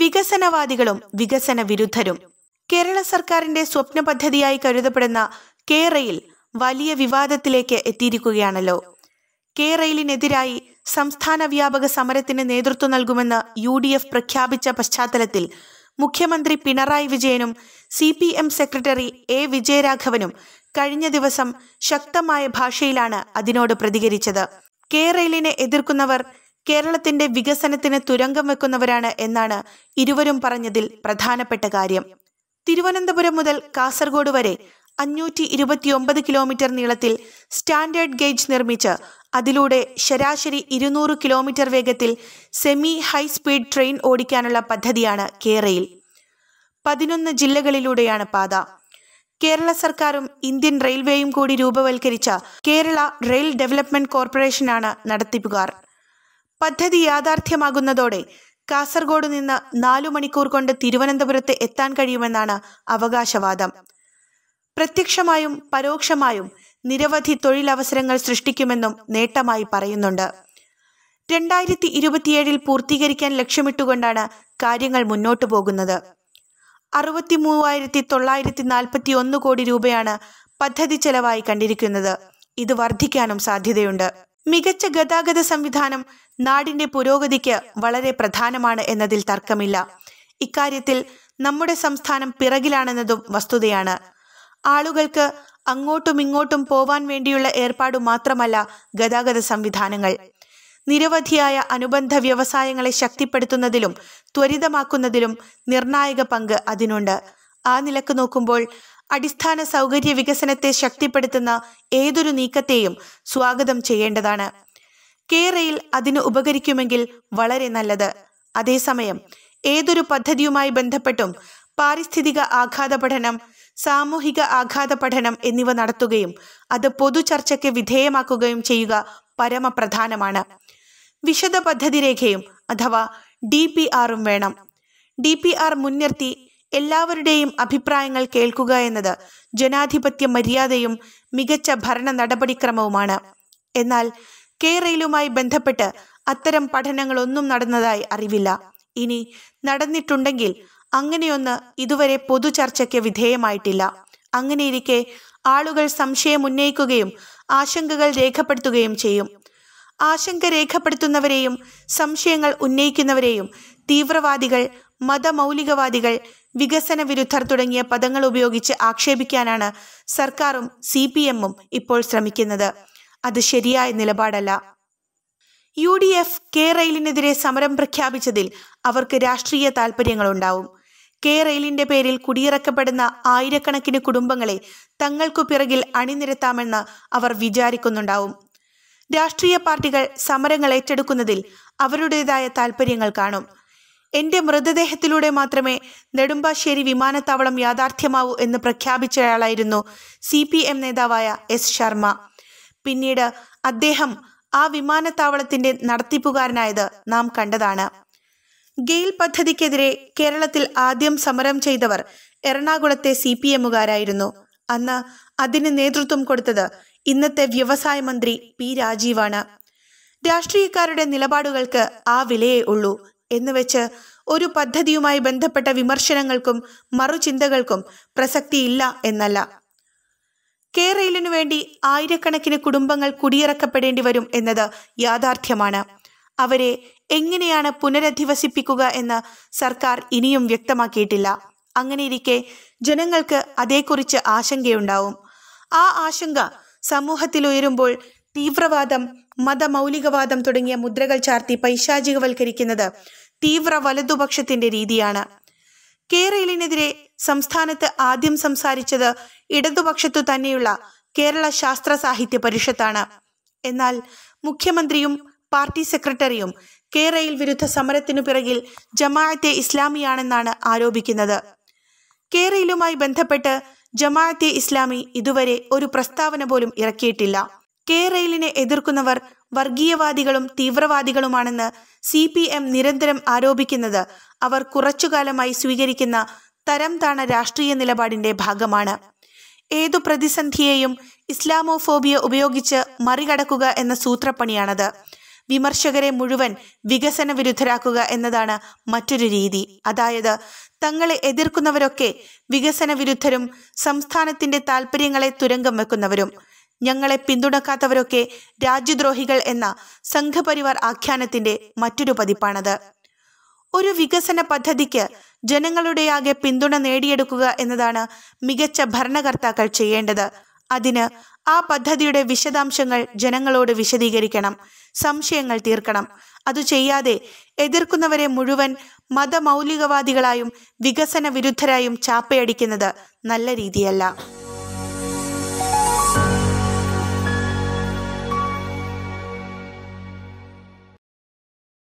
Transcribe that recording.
വികസനവാദികളും വികസന വിരുദ്ധരും കേരള സർക്കാരിന്റെ സ്വപ്ന പദ്ധതിയായി കരുതപ്പെടുന്ന കെ വലിയ വിവാദത്തിലേക്ക് എത്തിയിരിക്കുകയാണല്ലോ കെ സംസ്ഥാന വ്യാപക സമരത്തിന് നേതൃത്വം നൽകുമെന്ന് യു ഡി എഫ് പ്രഖ്യാപിച്ച പശ്ചാത്തലത്തിൽ മുഖ്യമന്ത്രി പിണറായി വിജയനും C P M secretary A വിജയരാഘവനും കഴിഞ്ഞ ദിവസം ശക്തമായ ഭാഷയിലാണ് അതിനോട് പ്രതികരിച്ചത് കേരളിനെ എതിർക്കുന്നവർ കേരളത്തിന്റെ വികസനത്തിന് തുരങ്കം വെക്കുന്നവരാണ് എന്നാണ് ഇരുവരും പറഞ്ഞതിൽ പ്രധാനപ്പെട്ട കാര്യം തിരുവനന്തപുരം മുതൽ കാസർഗോഡ് വരെ അഞ്ഞൂറ്റി ഇരുപത്തിയൊമ്പത് കിലോമീറ്റർ നീളത്തിൽ സ്റ്റാൻഡേർഡ് ഗേജ് നിർമ്മിച്ച് അതിലൂടെ ശരാശരി ഇരുന്നൂറ് കിലോമീറ്റർ വേഗത്തിൽ സെമി ഹൈ സ്പീഡ് ട്രെയിൻ ഓടിക്കാനുള്ള പദ്ധതിയാണ് കേരയിൽ പതിനൊന്ന് ജില്ലകളിലൂടെയാണ് പാത കേരള സർക്കാരും ഇന്ത്യൻ റെയിൽവേയും കൂടി രൂപവൽക്കരിച്ച കേരള റെയിൽ ഡെവലപ്മെന്റ് കോർപ്പറേഷനാണ് നടത്തിപ്പുകാർ പദ്ധതി യാഥാർത്ഥ്യമാകുന്നതോടെ കാസർഗോഡ് നിന്ന് നാലു മണിക്കൂർ കൊണ്ട് തിരുവനന്തപുരത്ത് എത്താൻ കഴിയുമെന്നാണ് അവകാശവാദം പ്രത്യക്ഷമായും പരോക്ഷമായും നിരവധി തൊഴിലവസരങ്ങൾ സൃഷ്ടിക്കുമെന്നും നേട്ടമായി പറയുന്നുണ്ട് രണ്ടായിരത്തി ഇരുപത്തിയേഴിൽ പൂർത്തീകരിക്കാൻ ലക്ഷ്യമിട്ടുകൊണ്ടാണ് കാര്യങ്ങൾ മുന്നോട്ടു പോകുന്നത് അറുപത്തി മൂവായിരത്തി തൊള്ളായിരത്തി നാൽപ്പത്തി ഒന്ന് കോടി രൂപയാണ് പദ്ധതി ചെലവായി കണ്ടിരിക്കുന്നത് ഇത് വർദ്ധിക്കാനും സാധ്യതയുണ്ട് മികച്ച ഗതാഗത സംവിധാനം നാടിന്റെ പുരോഗതിക്ക് വളരെ പ്രധാനമാണ് എന്നതിൽ തർക്കമില്ല ഇക്കാര്യത്തിൽ നമ്മുടെ സംസ്ഥാനം പിറകിലാണെന്നതും വസ്തുതയാണ് ആളുകൾക്ക് അങ്ങോട്ടും ഇങ്ങോട്ടും പോവാൻ വേണ്ടിയുള്ള ഏർപ്പാടു മാത്രമല്ല ഗതാഗത സംവിധാനങ്ങൾ നിരവധിയായ അനുബന്ധ വ്യവസായങ്ങളെ ശക്തിപ്പെടുത്തുന്നതിലും ത്വരിതമാക്കുന്നതിലും നിർണായക പങ്ക് അതിനുണ്ട് ആ നിലക്ക് നോക്കുമ്പോൾ അടിസ്ഥാന സൗകര്യ വികസനത്തെ ശക്തിപ്പെടുത്തുന്ന ഏതൊരു നീക്കത്തെയും സ്വാഗതം ചെയ്യേണ്ടതാണ് കേരയിൽ അതിന് ഉപകരിക്കുമെങ്കിൽ വളരെ നല്ലത് അതേസമയം ഏതൊരു പദ്ധതിയുമായി ബന്ധപ്പെട്ടും പാരിസ്ഥിതിക ആഘാത പഠനം സാമൂഹിക ആഘാത പഠനം എന്നിവ നടത്തുകയും അത് പൊതു ചർച്ചയ്ക്ക് വിധേയമാക്കുകയും ചെയ്യുക പരമപ്രധാനമാണ് വിശദ പദ്ധതി രേഖയും അഥവാ ഡി പി ആറും വേണം ഡി പി ആർ മുൻനിർത്തി എല്ലാവരുടെയും അഭിപ്രായങ്ങൾ കേൾക്കുക എന്നത് ജനാധിപത്യ മര്യാദയും മികച്ച ഭരണ നടപടിക്രമവുമാണ് എന്നാൽ കേരളയിലുമായി ബന്ധപ്പെട്ട് അത്തരം പഠനങ്ങളൊന്നും നടന്നതായി അറിവില്ല ഇനി നടന്നിട്ടുണ്ടെങ്കിൽ അങ്ങനെയൊന്ന് ഇതുവരെ പൊതു ചർച്ചയ്ക്ക് വിധേയമായിട്ടില്ല അങ്ങനെയിരിക്കെ ആളുകൾ സംശയം ഉന്നയിക്കുകയും ആശങ്കകൾ രേഖപ്പെടുത്തുകയും ചെയ്യും ആശങ്ക രേഖപ്പെടുത്തുന്നവരെയും സംശയങ്ങൾ ഉന്നയിക്കുന്നവരെയും തീവ്രവാദികൾ മതമൗലികവാദികൾ വികസന വിരുദ്ധർ തുടങ്ങിയ പദങ്ങൾ ഉപയോഗിച്ച് ആക്ഷേപിക്കാനാണ് സർക്കാരും സി പി എമ്മും ഇപ്പോൾ ശ്രമിക്കുന്നത് അത് ശരിയായ നിലപാടല്ല യു ഡി എഫ് കെ റെയിലിനെതിരെ സമരം പ്രഖ്യാപിച്ചതിൽ അവർക്ക് രാഷ്ട്രീയ താൽപ്പര്യങ്ങളുണ്ടാവും കെ റെയിലിന്റെ പേരിൽ കുടിയിറക്കപ്പെടുന്ന ആയിരക്കണക്കിന് കുടുംബങ്ങളെ തങ്ങൾക്കു പിറകിൽ അണിനിരത്താമെന്ന് അവർ വിചാരിക്കുന്നുണ്ടാവും രാഷ്ട്രീയ പാർട്ടികൾ സമരങ്ങൾ ഏറ്റെടുക്കുന്നതിൽ അവരുടേതായ താല്പര്യങ്ങൾ കാണും എന്റെ മൃതദേഹത്തിലൂടെ മാത്രമേ നെടുമ്പാശ്ശേരി വിമാനത്താവളം യാഥാർത്ഥ്യമാവൂ എന്ന് പ്രഖ്യാപിച്ചയാളായിരുന്നു സി പി എം നേതാവായ എസ് ശർമ്മ പിന്നീട് അദ്ദേഹം ആ വിമാനത്താവളത്തിന്റെ നടത്തിപ്പുകാരനായത് നാം കണ്ടതാണ് ഗെയിൽ പദ്ധതിക്കെതിരെ കേരളത്തിൽ ആദ്യം സമരം ചെയ്തവർ എറണാകുളത്തെ സി പി എമ്മുകാരായിരുന്നു അന്ന് അതിന് നേതൃത്വം കൊടുത്തത് ഇന്നത്തെ വ്യവസായ മന്ത്രി പി രാജീവാണ് രാഷ്ട്രീയക്കാരുടെ നിലപാടുകൾക്ക് ആ വിലയേ ഉള്ളൂ എന്ന് വെച്ച് ഒരു പദ്ധതിയുമായി ബന്ധപ്പെട്ട വിമർശനങ്ങൾക്കും മറുചിന്തകൾക്കും പ്രസക്തിയില്ല എന്നല്ല കേരളിനു വേണ്ടി ആയിരക്കണക്കിന് കുടുംബങ്ങൾ കുടിയിറക്കപ്പെടേണ്ടി വരും എന്നത് യാഥാർത്ഥ്യമാണ് അവരെ എങ്ങനെയാണ് പുനരധിവസിപ്പിക്കുക എന്ന് സർക്കാർ ഇനിയും വ്യക്തമാക്കിയിട്ടില്ല അങ്ങനെയിരിക്കെ ജനങ്ങൾക്ക് അതേക്കുറിച്ച് ആശങ്കയുണ്ടാവും ആ ആശങ്ക സമൂഹത്തിൽ ഉയരുമ്പോൾ തീവ്രവാദം മതമൗലികവാദം തുടങ്ങിയ മുദ്രകൾ ചാർത്തി പൈശാചികവൽക്കരിക്കുന്നത് തീവ്ര വലതുപക്ഷത്തിന്റെ രീതിയാണ് കേരളിനെതിരെ സംസ്ഥാനത്ത് ആദ്യം സംസാരിച്ചത് ഇടതുപക്ഷത്തു തന്നെയുള്ള കേരള ശാസ്ത്ര സാഹിത്യ പരിഷത്താണ് എന്നാൽ മുഖ്യമന്ത്രിയും പാർട്ടി സെക്രട്ടറിയും കേരയിൽ വിരുദ്ധ സമരത്തിനു പിറകിൽ ജമാഅത്തെ ഇസ്ലാമിയാണെന്നാണ് ആരോപിക്കുന്നത് കേരയിലുമായി ബന്ധപ്പെട്ട് ജമാഅത്തെ ഇസ്ലാമി ഇതുവരെ ഒരു പ്രസ്താവന പോലും ഇറക്കിയിട്ടില്ല കെ എതിർക്കുന്നവർ വർഗീയവാദികളും തീവ്രവാദികളുമാണെന്ന് സി പി എം നിരന്തരം ആരോപിക്കുന്നത് അവർ കുറച്ചുകാലമായി സ്വീകരിക്കുന്ന തരം താണ രാഷ്ട്രീയ നിലപാടിന്റെ ഭാഗമാണ് ഏതു പ്രതിസന്ധിയെയും ഇസ്ലാമോഫോബിയ ഉപയോഗിച്ച് മറികടക്കുക എന്ന സൂത്രപ്പണിയാണത് വിമർശകരെ മുഴുവൻ വികസന വിരുദ്ധരാക്കുക എന്നതാണ് മറ്റൊരു രീതി അതായത് തങ്ങളെ എതിർക്കുന്നവരൊക്കെ വികസന വിരുദ്ധരും സംസ്ഥാനത്തിന്റെ താൽപ്പര്യങ്ങളെ തുരങ്കം വെക്കുന്നവരും ഞങ്ങളെ പിന്തുണക്കാത്തവരൊക്കെ രാജ്യദ്രോഹികൾ എന്ന സംഘപരിവാർ ആഖ്യാനത്തിന്റെ മറ്റൊരു പതിപ്പാണത് ഒരു വികസന പദ്ധതിക്ക് ജനങ്ങളുടെയാകെ പിന്തുണ നേടിയെടുക്കുക എന്നതാണ് മികച്ച ഭരണകർത്താക്കൾ ചെയ്യേണ്ടത് അതിന് ആ പദ്ധതിയുടെ വിശദാംശങ്ങൾ ജനങ്ങളോട് വിശദീകരിക്കണം സംശയങ്ങൾ തീർക്കണം അത് ചെയ്യാതെ എതിർക്കുന്നവരെ മുഴുവൻ മതമൗലികവാദികളായും വികസന വിരുദ്ധരായും ചാപ്പയടിക്കുന്നത് നല്ല രീതിയല്ല